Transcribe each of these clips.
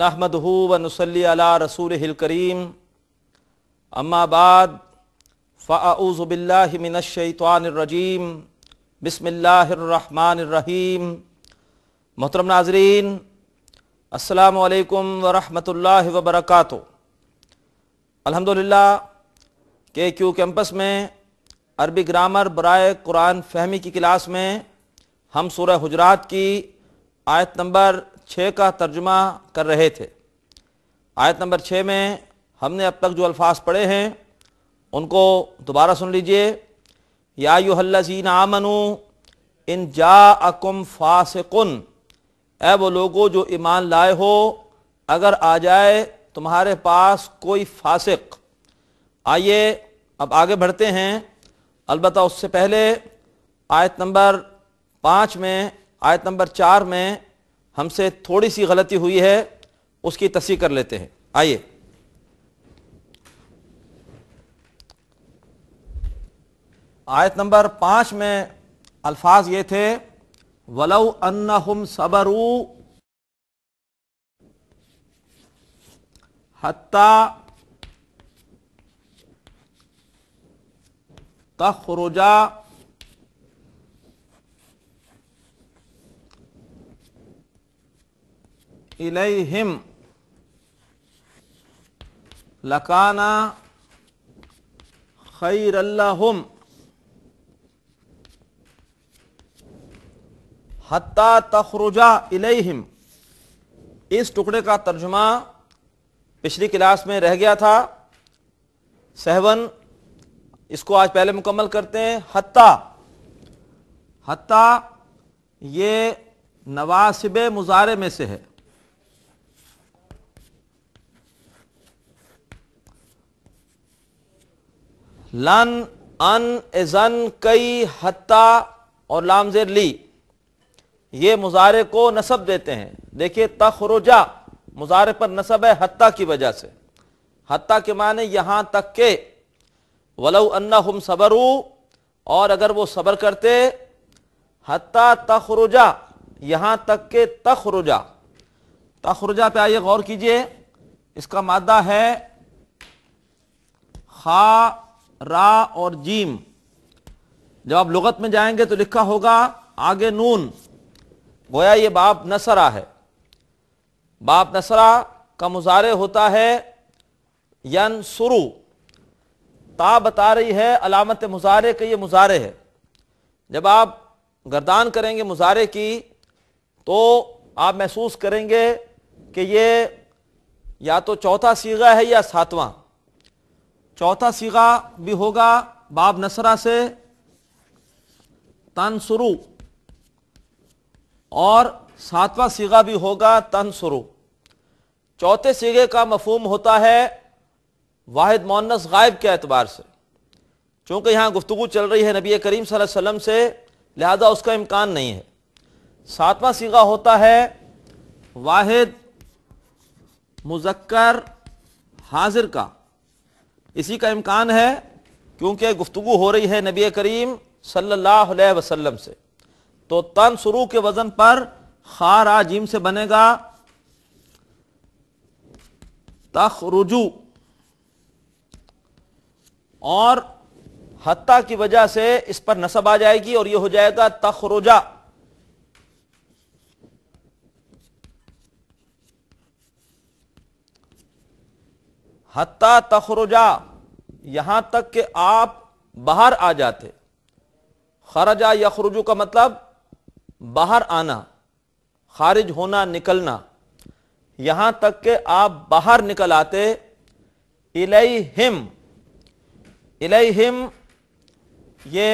नहमद नसली अला रसूल करीम अम्माबाद फ़ाउज़बिल्लामिनशैतवानरजीम बसमिल्लाम मोहतरम नाजरीन अल्लाम वरहमल वबरक अलहमदिल्ला के क्यू कैम्पस में अरबी ग्रामर बर कुरान फहमी की क्लास में हम सूरह हजरात की आयत नंबर छः का तर्जमा कर रहे थे आयत नंबर छः में हमने अब तक जो अल्फाज पढ़े हैं उनको दोबारा सुन लीजिए या यूहल्लाजीन आमनु इन जा अकुम फासकुन ए वो लोगो जो ईमान लाए हो अगर आ जाए तुम्हारे पास कोई फासिक आइए अब आगे बढ़ते हैं अलबत् उससे पहले आयत नंबर पाँच में आयत नंबर चार में हमसे थोड़ी सी गलती हुई है उसकी तस्वीर कर लेते हैं आइए आयत नंबर पांच में अल्फाज ये थे वलऊ अन्नहुम सबरू हत्ता तखरुजा इलैहिम लकाना खैरल्लाहुम हत्ता तखरुजा इलैहिम इस टुकड़े का तर्जमा पिछली क्लास में रह गया था सहवन इसको आज पहले मुकम्मल करते हैं हत्ता हत्ता ये नवासिब मुजारे में से है लन अन एजन कई हत्ता और लामजेर ली ये मुजारे को नसब देते हैं देखिए तखरोजा मुजारे पर नसब है हत्ता की वजह से हत्ता के माने यहां तक के वलऊ अन्ना हम सबरू और अगर वो सबर करते हत्ता तखरोजा यहां तक के तखरोजा तखरोजा पे आइए गौर कीजिए इसका मादा है खा रा और जीम जब आप लगत में जाएंगे तो लिखा होगा आगे नून गोया ये बाप नसरा है बाप नसरा का मुजारे होता है यन सुरु ता बता रही है अलामत मुजारे के ये मुजारे है जब आप गर्दान करेंगे मुजारे की तो आप महसूस करेंगे कि ये या तो चौथा सीगा है या सातवां चौथा सीगा भी होगा बाब नसरा से तनसुरु और सातवां सीगा भी होगा तनसुरु चौथे सीगे का मफहम होता है वाहिद मोनस गायब के एतबार से चूँकि यहाँ गुफ्तु चल रही है नबी करीम वसल्लम से लिहाजा उसका इम्कान नहीं है सातवां सीगा होता है वाहिद मुजक्कर हाजिर का इसी का इम्कान है क्योंकि गुफ्तु हो रही है नबी करीम सल्लल्लाहु अलैहि वसल्लम से तो तन शुरू के वजन पर खार आजीम से बनेगा तखरुजू और हत्ता की वजह से इस पर नसब आ जाएगी और यह हो जाएगा तखरुजा हत्ता तखरुजा यहां तक कि आप बाहर आ जाते खरजा यखरुजू का मतलब बाहर आना खारिज होना निकलना यहां तक के आप बाहर निकल आते इलाई हिम इलाई हिम ये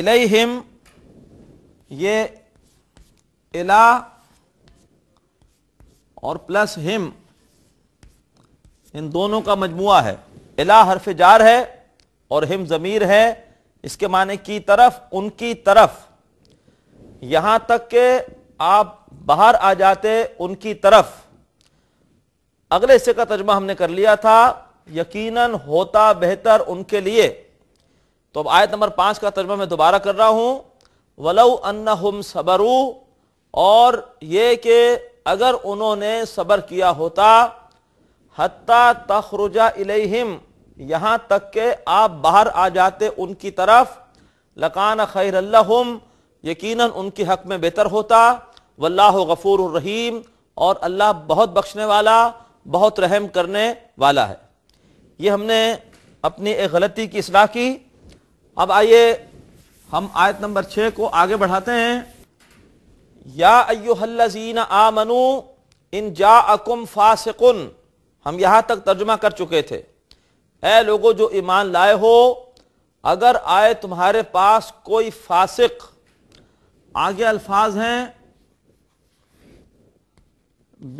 इलाई हिम ये इला और प्लस हिम इन दोनों का मजमू है इला हरफ जार है और हिम जमीर है इसके माने की तरफ उनकी तरफ यहां तक के आप बाहर आ जाते उनकी तरफ अगले हिस्से का तर्जमा हमने कर लिया था यकीनन होता बेहतर उनके लिए तो अब आयत नंबर पांच का तर्जमा मैं दोबारा कर रहा हूं वलऊ हम सबरू और ये कि अगर उन्होंने सबर किया होता हत्ता तखरुजा इलेहिम यहाँ तक के आप बाहर आ जाते उनकी तरफ लकान खैरल्लहुम यकीनन उनके हक में बेहतर होता वल्लाह गफूर रहीम और अल्लाह बहुत बख्शने वाला बहुत रहम करने वाला है ये हमने अपनी एक गलती की इसलाह की अब आइए हम आयत नंबर छह को आगे बढ़ाते हैं या अयोहल्लाजीन आमनु इन जा अकुम फासकुन हम यहां तक तर्जुमा कर चुके थे ए लोगों जो ईमान लाए हो अगर आए तुम्हारे पास कोई फासिक आगे अल्फाज हैं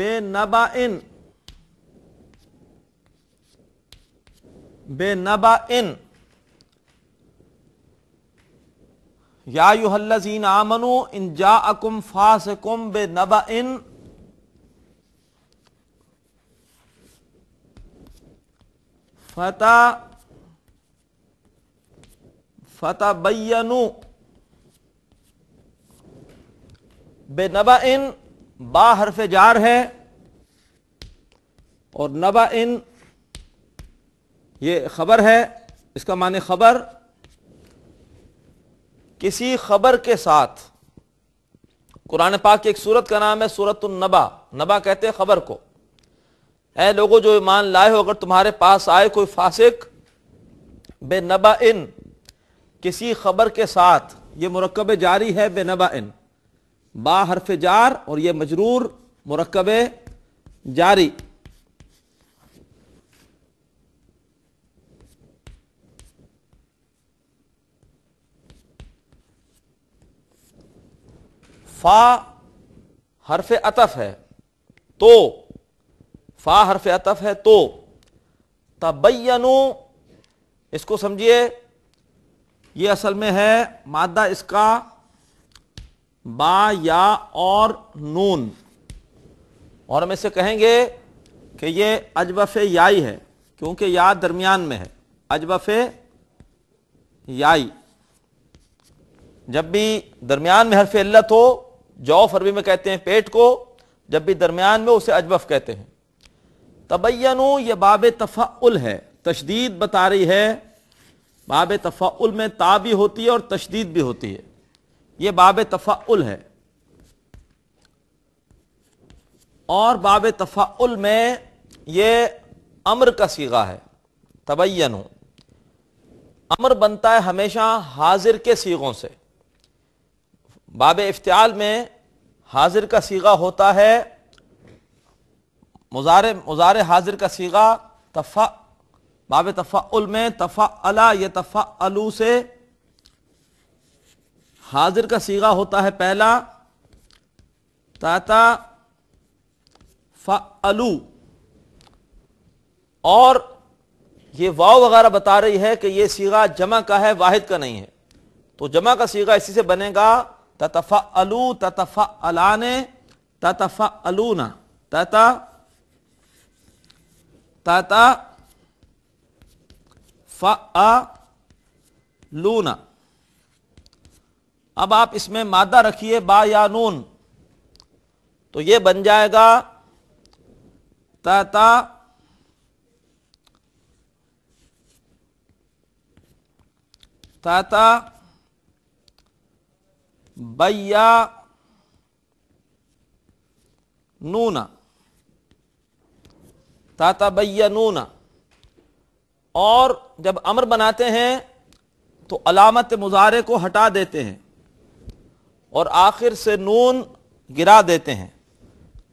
बेनबा इन बेनबा इन याहल्लिन आमनु इन जा अकुम फासकुम बे नब इन फता बैनु बे नबा इन बा से जार है और नबा इन ये खबर है इसका माने खबर किसी खबर के साथ कुरान पाक की एक सूरत का नाम है सूरत नबा नबा कहते हैं खबर को ए लोगों जो ईमान लाए हो अगर तुम्हारे पास आए कोई फासिक बेनबा इन किसी खबर के साथ ये मरकब जारी है बेनबा इन बा हरफ जार और ये मजरूर मरकब जारी फा हरफ अतफ है तो फा हरफ अतफ है तो तबैनु इसको समझिए ये असल में है मादा इसका बा या और नून और हम इसे कहेंगे कि ये अजबफ याई है क्योंकि या दरमियान में है अजबफ याई जब भी दरमियान में हरफ इल्लत हो जौफ अरबी में कहते हैं पेट को जब भी दरमियान में उसे अजबफ कहते हैं तबैन यह बाब तफ़ाउल है तशदीद बता रही है बाब तफ़ाउल में ता भी होती है और तशदीद भी होती है यह बाब तफ़ाउल है और बाब तफ़ाउल में यह अमर का सीगा है तबैन अमर बनता है हमेशा हाजिर के सीगों से बाब इफ्तियाल में हाजिर का सीगा होता है मुजार मुजार हाजिर का सीगा तफा बाब तफ़ाउल में तफ़ाला या अलू से हाजिर का सीगा होता है पहला ताता फ़ालू और ये वाव वगैरह बता रही है कि ये सीगा जमा का है वाहिद का नहीं है तो जमा का सीगा इसी से बनेगा ततफ़ अलू ततफ़ अलाने ततफ़ अलूना तता तता लूना अब आप इसमें मादा रखिए बा या नून तो ये बन जाएगा तता तता बैया नूना ताता बैया नूना और जब अमर बनाते हैं तो अलामत मुजारे को हटा देते हैं और आखिर से नून गिरा देते हैं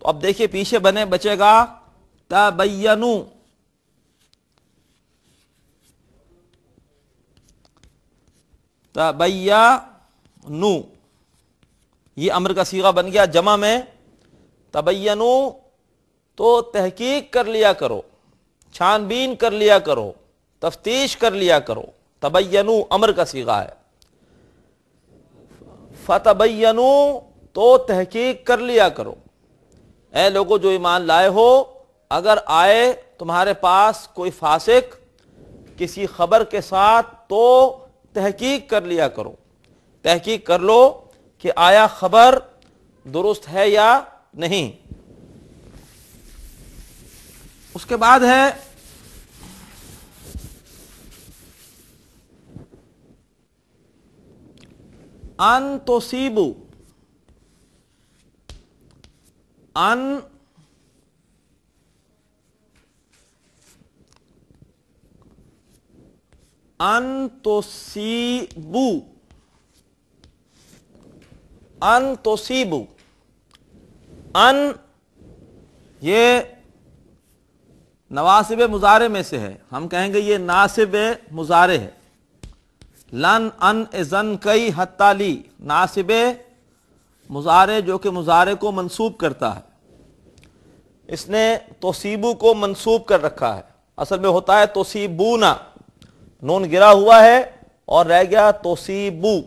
तो अब देखिए पीछे बने बचेगा तबैनू तबैनू ये अमर का सीगा बन गया जमा में तबैनु तो तहकीक कर लिया करो छानबीन कर लिया करो तफ्तीश कर लिया करो तबैनु अमर का सीगा है फतबैनु तो तहकीक कर लिया करो ए लोगों जो ईमान लाए हो अगर आए तुम्हारे पास कोई फासिक किसी खबर के साथ तो तहकीक कर लिया करो तहकीक कर लो कि आया खबर दुरुस्त है या नहीं उसके बाद है अन तोसीबू अन अन तोसीबू अन तोसीबू अन ये नवासिब मुजारे में से है हम कहेंगे ये नासिब मुजारे है लन अन ए जन कई हत्ताली नासिब मुजारे जो कि मुजारे को मंसूब करता है इसने तोसीबू को मंसूब कर रखा है असल में होता है तोसीबू ना नून गिरा हुआ है और रह गया तोसीबू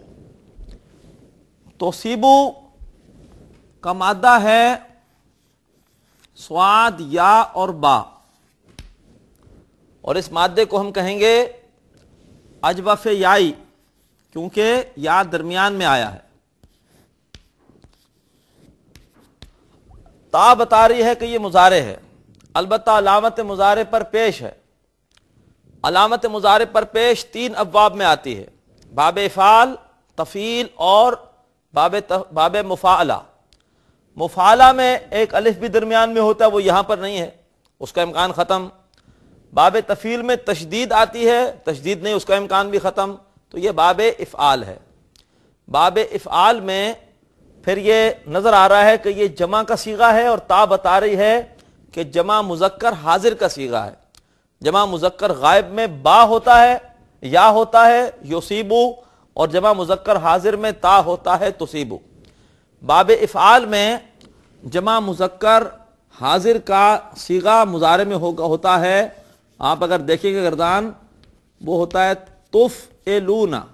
तो सीबू का मादा है स्वाद या और बा और इस मादे को हम कहेंगे अजबफ याई क्योंकि या दरमियान में आया है ता बता रही है कि यह मुजारे है अलबत् अलामत मुजारे पर पेश है अलामत मुजारे पर पेश तीन अफवाब में आती है बाब इफ़ाल तफ़ील और बाब बाब मुफाला मुफाला में एक अलिफ भी दरमियान में होता है वो यहाँ पर नहीं है उसका इम्कान ख़त्म बाब तफ़ील में तशदीद आती है तशदीद नहीं उसका इम्कान भी ख़त्म तो ये बाब इफ़ाल है बाब इफ़ाल में फिर ये नज़र आ रहा है कि ये जमा का सीगा है और ता बता रही है कि जमा मुजक्कर हाजिर का सीगा है जमा मुजक्कर गायब में बा होता है या होता है योसीबू और जमा मुजक्कर हाजिर में ता होता है तुसीबो बाब इफ़ाल में जमा मुजक्कर हाजिर का सीगा मुजारे में होगा होता है आप अगर देखेंगे गर्दान वो होता है तुफ एलूना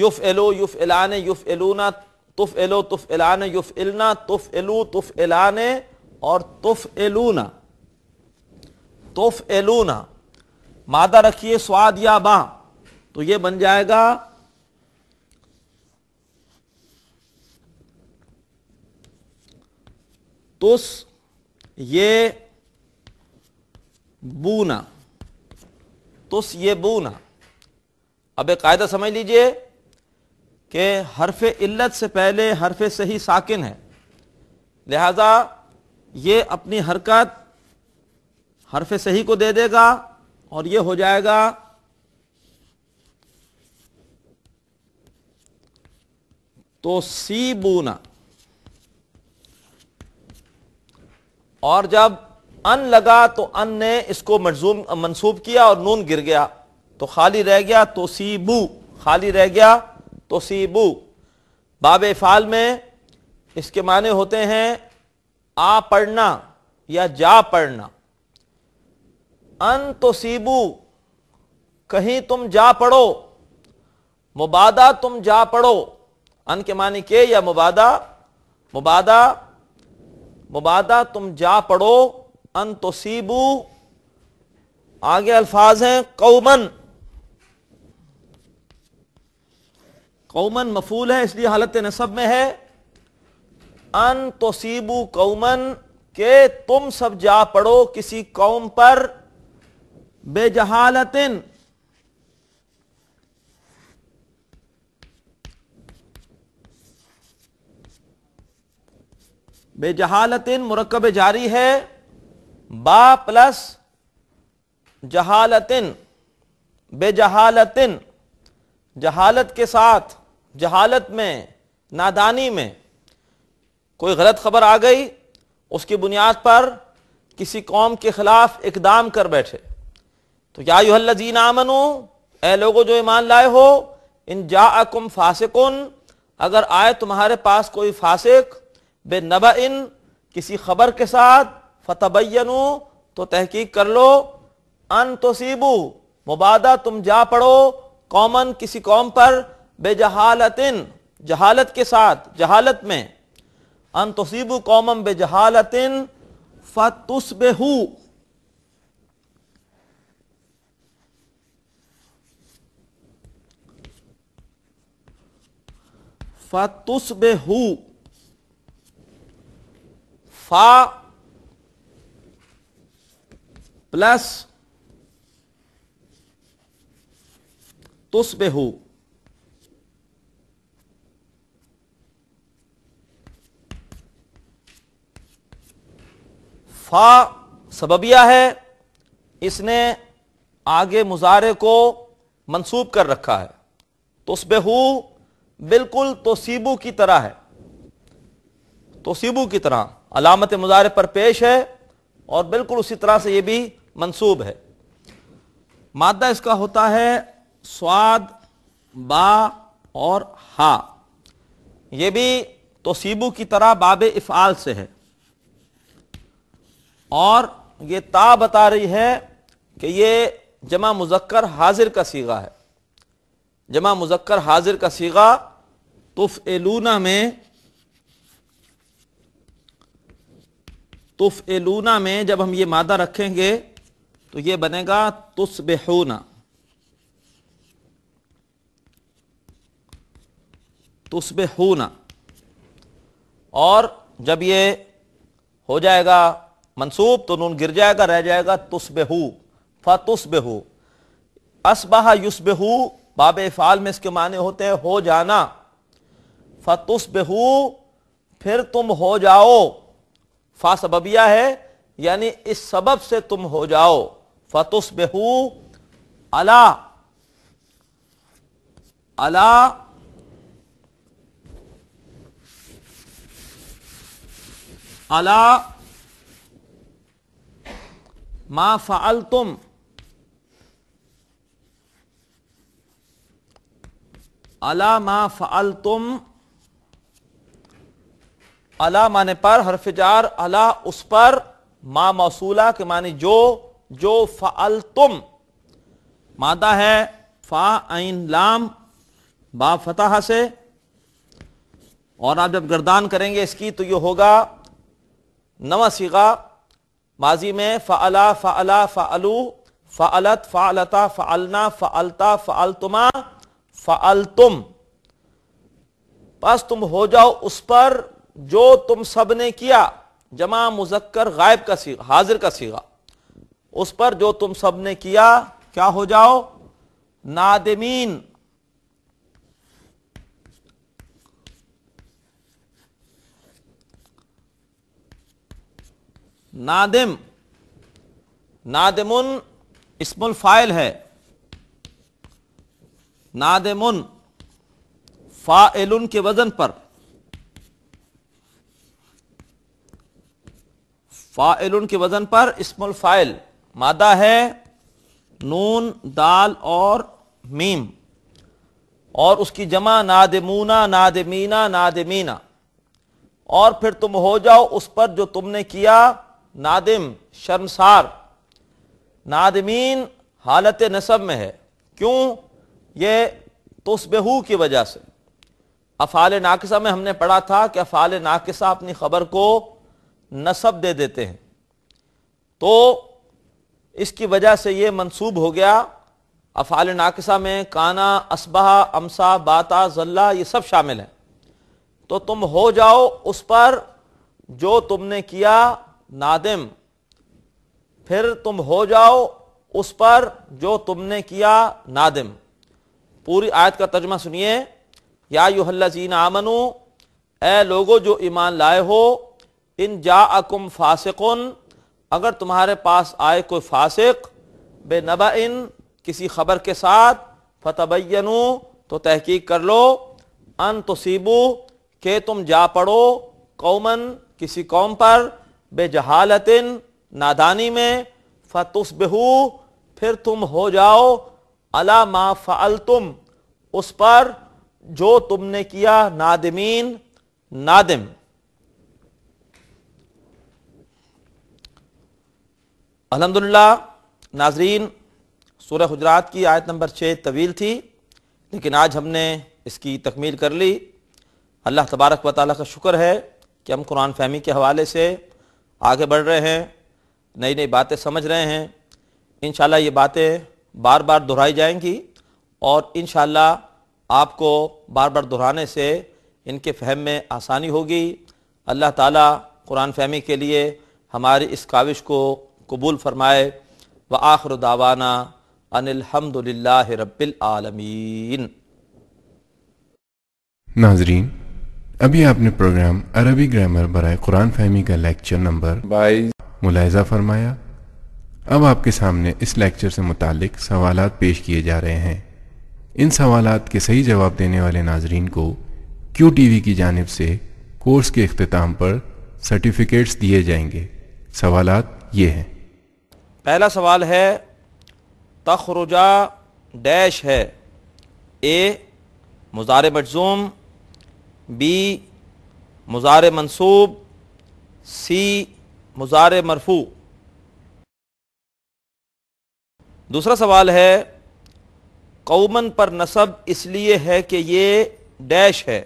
युफ एलो युफ एलान युफ एलूना तुफ एलो तुफ एलान युफ एलना तुफ एलो तुफ एलान और तुफ एलूना तुफ एलूना मादा रखिए स्वाद या बा तो ये बन जाएगा तुस ये बूना तुस ये बूना अब एक कायदा समझ लीजिए कि हरफ इल्लत से पहले हरफ सही साकिन है लिहाजा ये अपनी हरकत हरफ सही को दे देगा और ये हो जाएगा तो सी बूना और जब अन लगा तो अन ने इसको मजूम मनसूब किया और नून गिर गया तो खाली रह गया तो सीबू खाली रह गया तो सीबू बाब फाल में इसके माने होते हैं आ पढ़ना या जा पढ़ना अन तो सीबू कहीं तुम जा पड़ो मुबादा तुम जा पड़ो अन के माने के या मुबादा मुबादा मुबादा तुम जा पड़ो अन तो सीबू आगे अल्फाज हैं कौमन कौमन मफूल है इसलिए हालत नसब में है अन तो सीबू कौमन के तुम सब जा पड़ो किसी कौम पर बेजहालतिन बेजहालतिन मुरकब जारी है बा प्लस जहालतिन बेजहालतिन जहालत के साथ जहालत में नादानी में कोई गलत खबर आ गई उसकी बुनियाद पर किसी कौम के खिलाफ इकदाम कर बैठे तो या युहल्लजीन आमनो ए लोगो जो ईमान लाए हो इन जा अकुम फासिकुन अगर आए तुम्हारे पास कोई फासिक बे नबा इन किसी खबर के साथ फतबैन तो तहकीक कर लो अन तोसीबू मुबादा तुम जा पड़ो कॉमन किसी कौम पर बे जहालत के साथ जहालत में अन तोसीबू इन फतुस बेहू फतुस बेहू फा प्लस तुस बेहू फा सबबिया है इसने आगे मुजारे को मंसूब कर रखा है बेहू बिल्कुल तोसीबू की तरह है तोसीबू की तरह अलामत मुजारे पर पेश है और बिल्कुल उसी तरह से ये भी मंसूब है मादा इसका होता है स्वाद बा और हा ये भी तोसीबू की तरह बाब इफ़ाल से है और ये ता बता रही है कि ये जमा मुजक्कर हाजिर का सीगा है जमा मुजक्कर हाजिर का सीगा तुफ एलूना में तुफ एलूना में जब हम ये मादा रखेंगे तो ये बनेगा तुस बेहूना और जब ये हो जाएगा मंसूब तो नून गिर जाएगा रह जाएगा तुसबेहू बेहू असबाह बेहू बाब फ़ाल में इसके माने होते हैं हो जाना फतुस बेहू फिर तुम हो जाओ फा सबबिया है यानी इस सबब से तुम हो जाओ फतुस बेहू अला अला अला मा फ़ाल तुम अला मा फल तुम अला माने पर हरफ जार अला उस पर मा मौसूला के माने जो जो फ़ाल तुम मादा है फ़ा आइन लाम बा फतह से और आप जब गर्दान करेंगे इसकी तो ये होगा नवा सीगा माजी में फ़ाला फ़ाला फ़ालू फ़ालत फ़ालता फ़ालना फ़ालता फ़ालतुमा फल तुम बस तुम हो जाओ उस पर जो तुम सब ने किया जमा मुजक्कर गायब का सीगा हाजिर का सीगा उस पर जो तुम सब ने किया क्या हो जाओ नादमीन नादिम नादिमुन इसमुल फाइल है नादमुन एलुन के वजन पर एलुन के वजन पर इसमुल फ़ाइल मादा है नून दाल और मीम और उसकी जमा नादमूना नादमीना नादमीना और फिर तुम हो जाओ उस पर जो तुमने किया नादिम शर्मसार नादमीन हालत नसब में है क्यों ये तोसबहू की वजह से अफाल नाकसा में हमने पढ़ा था कि अफाल नाकसा अपनी खबर को नसब दे देते हैं तो इसकी वजह से ये मनसूब हो गया अफाल नाकसा में काना असबहा अमसा बाता जल्ला ये सब शामिल है तो तुम हो जाओ उस पर जो तुमने किया नादिम फिर तुम हो जाओ उस पर जो तुमने किया नादिम पूरी आयत का तर्जमा सुनिए या यूहल्लाजीन आमनु ए लोगो जो ईमान लाए हो इन जा अकुम फासिकुन अगर तुम्हारे पास आए कोई फासिक बेनबा इन किसी खबर के साथ फतबैनु तो तहकीक कर लो अन तसीबू के तुम जा पड़ो कौमन किसी कौम पर बेजहालतिन नादानी में बेहू फिर तुम हो जाओ अला मा फ़ल तुम उस पर जो तुमने किया नादमीन नादिम अलहमदुल्ला नाजरीन सूर्य हजरात की आयत नंबर छः तवील थी लेकिन आज हमने इसकी तकमील कर ली अल्लाह तबारक व ताली का शुक्र है कि हम कुरान फहमी के हवाले से आगे बढ़ रहे हैं नई नई बातें समझ रहे हैं इन ये बातें बार बार दोहराई जाएंगी और इन आपको बार बार दोहराने से इनके फहम में आसानी होगी अल्लाह ताला कुरान फहमी के लिए हमारी इस काविश को कबूल फरमाए व आखर दावाना अनिलहमदिल्ला रबालमीन नाजरीन अभी आपने प्रोग्राम अरबी ग्रामर बर कुरान फहमी का लेक्चर नंबर बाईस मुलायजा फरमाया अब आपके सामने इस लेक्चर से मुतालिक सवाल पेश किए जा रहे हैं इन सवाल के सही जवाब देने वाले नाजरीन को क्यू टी वी की जानब से कोर्स के अख्ताम पर सर्टिफिकेट्स दिए जाएंगे सवाल ये हैं पहला सवाल है तखरुजा डैश है ए मुजार मजूम बी मुजार मनसूब सी मुजार मरफू दूसरा सवाल है कौमन पर नसब इसलिए है कि ये डैश है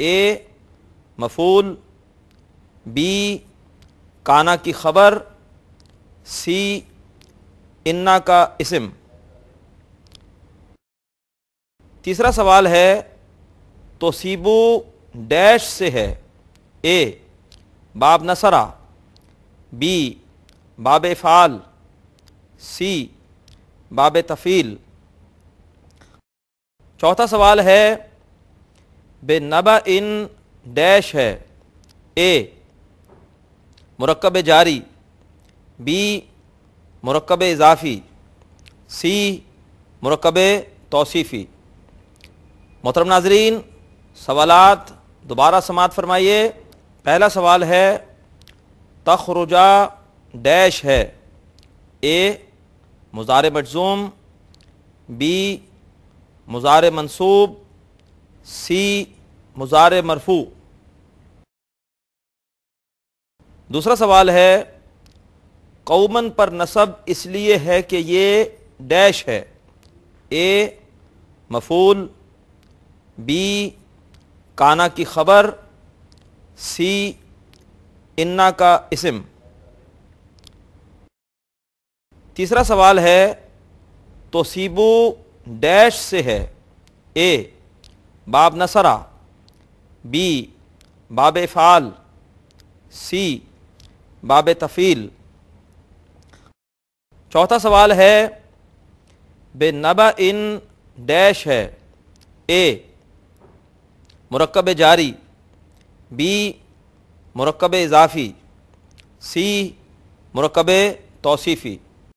ए मफूल बी काना की खबर सी इन्ना का इसम तीसरा सवाल है तोसीबू डैश से है ए बाब नसरा बी बाब फाल सी बाब तफ़ील चौथा सवाल है बे नबा इन डैश है ए मरकब जारी बी मरकब इजाफी सी मरकब तोसीफ़ी मोहतरम नाजरीन सवालात दोबारा समात फरमाइए पहला सवाल है तखरुजा डैश है ए मुज़ार मजूम बी मुज़ार मनसूब सी मुज़ार मरफू दूसरा सवाल है कौमन पर नसब इसलिए है कि ये डैश है ए मफूल बी काना की खबर सी इन्ना का इसम तीसरा सवाल है तोसीबो डैश से है ए बाब नसरा बी बाब फ़ाल सी बाब तफ़ील चौथा सवाल है बे नबा इन डैश है ए मरकब जारी बी मरकब इजाफ़ी सी मरकब तोसीफ़ी